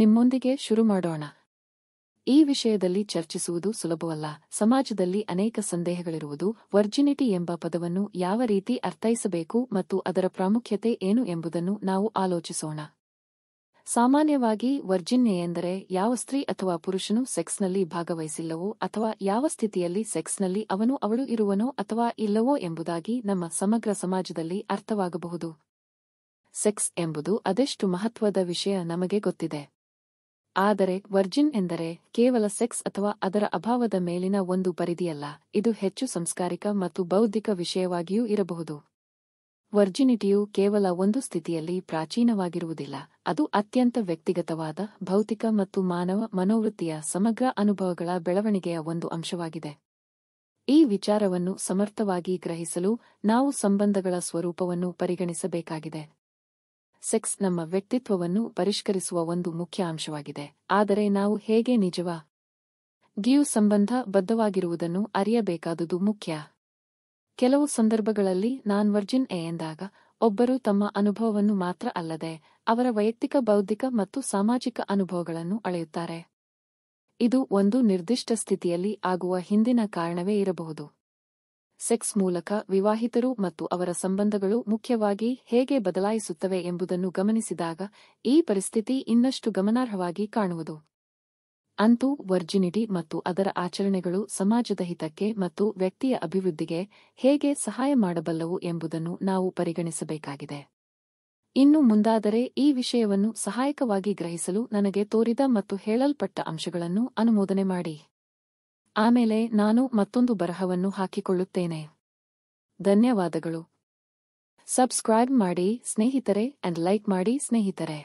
ನಿಮ್ಮೊಂದಿಗೆ ಶುರು ಮಾಡೋಣ ಈ ವಿಷಯದಲ್ಲಿ ಚರ್ಚಿಸುವುದು ಸುಲಭವಲ್ಲ ಸಮಾಜದಲ್ಲಿ ಅನೇಕ ಸಂದೇಹಗಳಿರುವುದು ವರ್ಜಿನಿಟಿ ಎಂಬ ಪದವನ್ನು ಯಾವ ರೀತಿ ಅರ್ಥೈಸಬೇಕು ಮತ್ತು ಅದರ ಪ್ರಾಮುಖ್ಯತೆ ಏನು ಎಂಬುದನ್ನು ನಾವು ಆಲೋಚಿಸೋಣ ಸಾಮಾನ್ಯವಾಗಿ ವರ್ಜಿನ್ಯ ಎಂದರೆ ಯಾವ ಸ್ತ್ರೀ ಅಥವಾ ಪುರುಷನು ಸೆಕ್ಸ್ನಲ್ಲಿ ಭಾಗವಹಿಸಿಲ್ಲವೋ ಅಥವಾ ಯಾವ ಸ್ಥಿತಿಯಲ್ಲಿ ಸೆಕ್ಸ್ನಲ್ಲಿ ಅವನು ಅವಳು ಇರುವನೋ ಅಥವಾ ಇಲ್ಲವೋ ಎಂಬುದಾಗಿ ನಮ್ಮ ಸಮಗ್ರ ಸಮಾಜದಲ್ಲಿ ಅರ್ಥವಾಗಬಹುದು ಸೆಕ್ಸ್ ಎಂಬುದು ಅದೆಷ್ಟು ಮಹತ್ವದ ವಿಷಯ ನಮಗೆ ಗೊತ್ತಿದೆ ಆದರೆ ವರ್ಜಿನ್ ಎಂದರೆ ಕೇವಲ ಸೆಕ್ಸ್ ಅಥವಾ ಅದರ ಅಭಾವದ ಮೇಲಿನ ಒಂದು ಪರಿಧಿಯಲ್ಲ ಇದು ಹೆಚ್ಚು ಸಂಸ್ಕಾರಿಕ ಮತ್ತು ಬೌದ್ಧಿಕ ವಿಷಯವಾಗಿಯೂ ಇರಬಹುದು ವರ್ಜಿನಿಟಿಯು ಕೇವಲ ಒಂದು ಸ್ಥಿತಿಯಲ್ಲಿ ಪ್ರಾಚೀನವಾಗಿರುವುದಿಲ್ಲ ಅದು ಅತ್ಯಂತ ವ್ಯಕ್ತಿಗತವಾದ ಭೌತಿಕ ಮತ್ತು ಮಾನವ ಮನೋವೃತ್ತಿಯ ಸಮಗ್ರ ಅನುಭವಗಳ ಬೆಳವಣಿಗೆಯ ಒಂದು ಅಂಶವಾಗಿದೆ ಈ ವಿಚಾರವನ್ನು ಸಮರ್ಥವಾಗಿ ಗ್ರಹಿಸಲು ನಾವು ಸಂಬಂಧಗಳ ಸ್ವರೂಪವನ್ನು ಪರಿಗಣಿಸಬೇಕಾಗಿದೆ ಸೆಕ್ಸ್ ನಮ್ಮ ವ್ಯಕ್ತಿತ್ವವನ್ನು ಪರಿಷ್ಕರಿಸುವ ಒಂದು ಮುಖ್ಯ ಅಂಶವಾಗಿದೆ ಆದರೆ ನಾವು ಹೇಗೆ ನಿಜವ ಗಿಯು ಸಂಬಂಧ ಬದ್ಧವಾಗಿರುವುದನ್ನು ಅರಿಯಬೇಕಾದುದು ಮುಖ್ಯ ಕೆಲವು ಸಂದರ್ಭಗಳಲ್ಲಿ ನಾನ್ ವರ್ಜಿನ್ ಎ ಎಂದಾಗ ಒಬ್ಬರು ತಮ್ಮ ಅನುಭವವನ್ನು ಮಾತ್ರ ಅಲ್ಲದೆ ಅವರ ವೈಯಕ್ತಿಕ ಬೌದ್ಧಿಕ ಮತ್ತು ಸಾಮಾಜಿಕ ಅನುಭವಗಳನ್ನು ಅಳೆಯುತ್ತಾರೆ ಇದು ಒಂದು ನಿರ್ದಿಷ್ಟ ಸ್ಥಿತಿಯಲ್ಲಿ ಆಗುವ ಹಿಂದಿನ ಕಾರಣವೇ ಇರಬಹುದು ಸೆಕ್ಸ್ ಮೂಲಕ ವಿವಾಹಿತರು ಮತ್ತು ಅವರ ಸಂಬಂಧಗಳು ಮುಖ್ಯವಾಗಿ ಹೇಗೆ ಬದಲಾಯಿಸುತ್ತವೆ ಎಂಬುದನ್ನು ಗಮನಿಸಿದಾಗ ಈ ಪರಿಸ್ಥಿತಿ ಇನ್ನಷ್ಟು ಗಮನಾರ್ಹವಾಗಿ ಕಾಣುವುದು ಅಂತೂ ವರ್ಜಿನಿಟಿ ಮತ್ತು ಅದರ ಆಚರಣೆಗಳು ಸಮಾಜದ ಹಿತಕ್ಕೆ ಮತ್ತು ವ್ಯಕ್ತಿಯ ಅಭಿವೃದ್ಧಿಗೆ ಹೇಗೆ ಸಹಾಯ ಮಾಡಬಲ್ಲವು ಎಂಬುದನ್ನು ನಾವು ಪರಿಗಣಿಸಬೇಕಾಗಿದೆ ಇನ್ನು ಮುಂದಾದರೆ ಈ ವಿಷಯವನ್ನು ಸಹಾಯಕವಾಗಿ ಗ್ರಹಿಸಲು ನನಗೆ ತೋರಿದ ಮತ್ತು ಹೇಳಲ್ಪಟ್ಟ ಅಂಶಗಳನ್ನು ಅನುಮೋದನೆ ಮಾಡಿ ಆಮೇಲೆ ನಾನು ಮತ್ತೊಂದು ಬರಹವನ್ನು ಹಾಕಿಕೊಳ್ಳುತ್ತೇನೆ ಧನ್ಯವಾದಗಳು ಸಬ್ಸ್ಕ್ರೈಬ್ ಮಾಡಿ ಸ್ನೇಹಿತರೆ ಅಂಡ್ ಲೈಕ್ ಮಾಡಿ ಸ್ನೇಹಿತರೆ